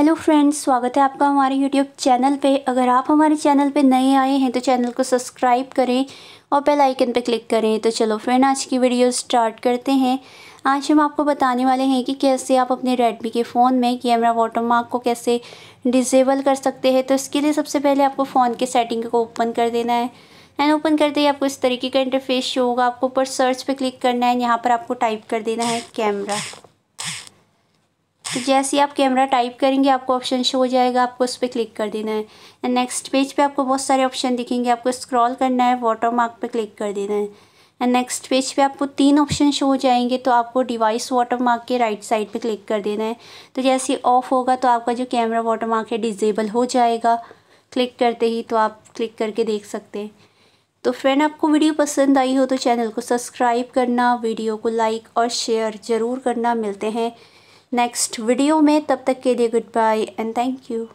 hello friends स्वागत है आपका हमारे यूट्यूब चैनल पे अगर आप हमारे चैनल पे नए आए हैं तो चैनल को सब्सक्राइब करें और बेल आइकन पे क्लिक करें तो चलो फ्रेंड आज की वीडियो स्टार्ट करते हैं आज हम आपको बताने वाले हैं कि कैसे आप अपने रेडमी के फ़ोन में कैमरा वाटर मार्क को कैसे डिसेबल कर सकते हैं तो इसके लिए सबसे पहले आपको फ़ोन के सेटिंग को ओपन कर देना है एंड ओपन करते ही आपको इस तरीके का इंटरफेस शो होगा आपको ऊपर सर्च पर क्लिक करना है यहाँ पर आपको टाइप कर देना है कैमरा तो जैसे आप कैमरा टाइप करेंगे आपको ऑप्शन शो हो जाएगा आपको उस पर क्लिक कर देना है एंड नेक्स्ट पेज पे आपको बहुत सारे ऑप्शन दिखेंगे आपको स्क्रॉल करना है वाटर मार्क पर क्लिक कर देना है एंड नेक्स्ट पेज पे आपको तीन ऑप्शन शो हो जाएंगे तो आपको डिवाइस वाटर मार्क के राइट साइड पर क्लिक कर देना है तो जैसे ऑफ होगा तो आपका जो कैमरा वाटर मार्क है डिजेबल हो जाएगा क्लिक करते ही तो आप क्लिक करके देख सकते हैं तो फ्रेंड आपको वीडियो पसंद आई हो तो चैनल को सब्सक्राइब करना वीडियो को लाइक और शेयर ज़रूर करना मिलते हैं नेक्स्ट वीडियो में तब तक के लिए goodbye and thank you